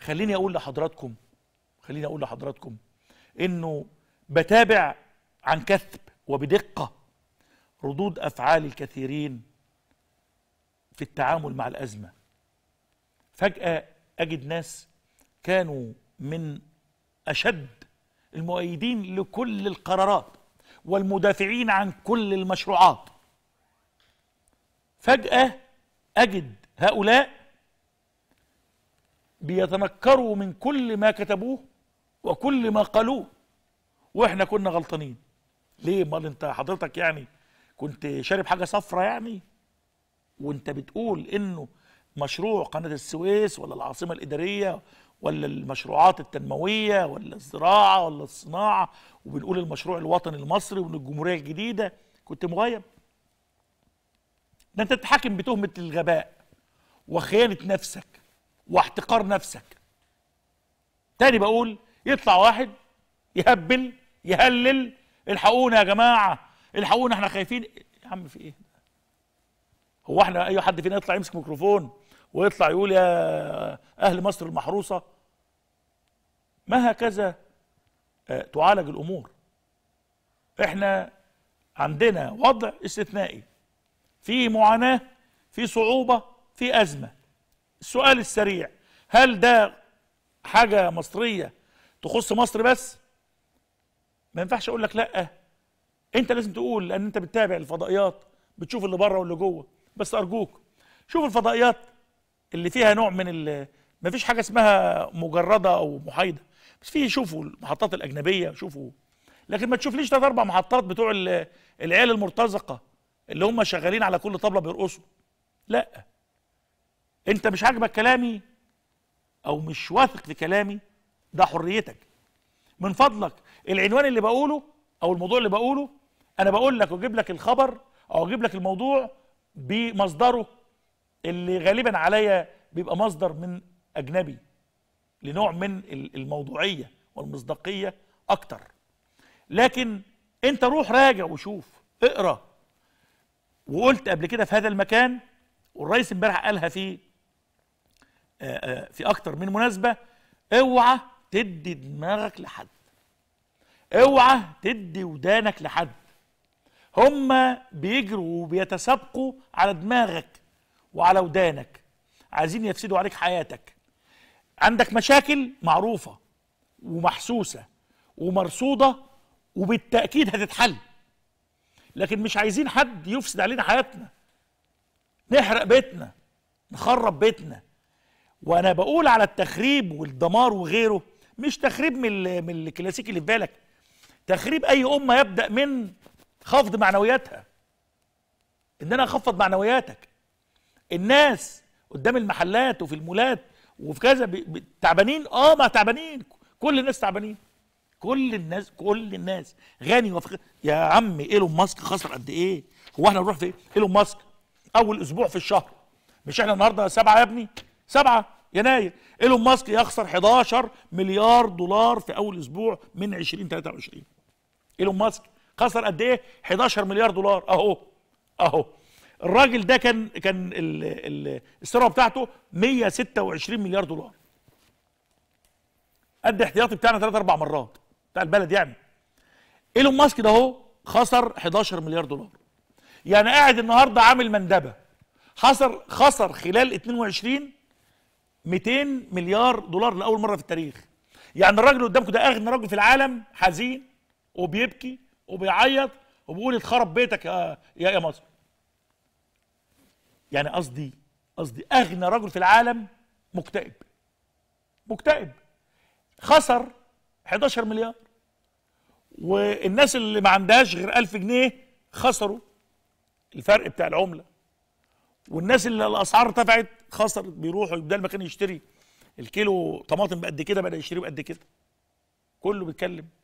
خليني اقول لحضراتكم خليني اقول لحضراتكم انه بتابع عن كثب وبدقه ردود افعال الكثيرين في التعامل مع الازمه فجاه اجد ناس كانوا من اشد المؤيدين لكل القرارات والمدافعين عن كل المشروعات فجاه اجد هؤلاء بيتنكروا من كل ما كتبوه وكل ما قالوه واحنا كنا غلطانين ليه امال انت حضرتك يعني كنت شارب حاجه صفرة يعني وانت بتقول انه مشروع قناه السويس ولا العاصمه الاداريه ولا المشروعات التنمويه ولا الزراعه ولا الصناعه وبنقول المشروع الوطني المصري وان الجمهوريه الجديده كنت مغيب ده انت تتحاكم بتهمه الغباء وخيانه نفسك واحتقار نفسك تاني بقول يطلع واحد يهبل يهلل الحقونا يا جماعه الحقونا احنا خايفين يا عم في ايه هو احنا اي حد فينا يطلع يمسك ميكروفون ويطلع يقول يا اهل مصر المحروسه ما هكذا آه، تعالج الامور احنا عندنا وضع استثنائي في معاناه في صعوبه في ازمه السؤال السريع هل ده حاجة مصرية تخص مصر بس ما ينفعش اقول لك لا انت لازم تقول لان انت بتتابع الفضائيات بتشوف اللي بره واللي جوه بس ارجوك شوف الفضائيات اللي فيها نوع من ما فيش حاجه اسمها مجرده او محايده بس في شوفوا المحطات الاجنبيه شوفوا لكن ما تشوفليش ثلاث اربع محطات بتوع العيال المرتزقه اللي هم شغالين على كل طبله بيرقصوا لا انت مش عاجبك كلامي او مش واثق في كلامي ده حريتك من فضلك العنوان اللي بقوله او الموضوع اللي بقوله انا بقول لك واجيب لك الخبر او اجيب لك الموضوع بمصدره اللي غالبا عليا بيبقى مصدر من اجنبي لنوع من الموضوعيه والمصداقيه اكتر لكن انت روح راجع وشوف اقرا وقلت قبل كده في هذا المكان والرئيس امبارح قالها فيه آه، آه، في اكتر من مناسبه اوعى تدي دماغك لحد اوعى تدي ودانك لحد هما بيجروا وبيتسابقوا على دماغك وعلى ودانك عايزين يفسدوا عليك حياتك عندك مشاكل معروفه ومحسوسه ومرصوده وبالتاكيد هتتحل لكن مش عايزين حد يفسد علينا حياتنا نحرق بيتنا نخرب بيتنا وانا بقول على التخريب والدمار وغيره مش تخريب من من الكلاسيكي اللي في بالك تخريب اي امه يبدا من خفض معنوياتها ان انا اخفض معنوياتك الناس قدام المحلات وفي المولات وفي كذا تعبانين اه ما تعبانين كل الناس تعبانين كل الناس كل الناس غني وفقير يا عم ايلون ماسك خسر قد ايه هو احنا نروح فين ايلون ماسك اول اسبوع في الشهر مش احنا النهارده سبعه يا ابني 7 يناير ايلون ماسك يخسر 11 مليار دولار في اول اسبوع من 2023 ايلون ماسك خسر قد ايه 11 مليار دولار اهو اهو الراجل ده كان كان الثروه بتاعته 126 مليار دولار قد احتياطي بتاعنا 3 4 مرات بتاع البلد يعني ايلون ماسك ده اهو خسر 11 مليار دولار يعني قاعد النهارده عامل مندبه خسر خسر خلال 22 200 مليار دولار لاول مره في التاريخ يعني الراجل اللي قدامكم ده اغنى راجل في العالم حزين وبيبكي وبيعيط وبيقول اتخرب بيتك يا يا مصر يعني قصدي قصدي اغنى رجل في العالم مكتئب مكتئب خسر 11 مليار والناس اللي ما عندهاش غير 1000 جنيه خسروا الفرق بتاع العمله والناس اللي الاسعار ارتفعت خسرت بيروحوا بدل ما كان يشتري الكيلو طماطم بقد كده بدا يشتريه بقد كده كله بيتكلم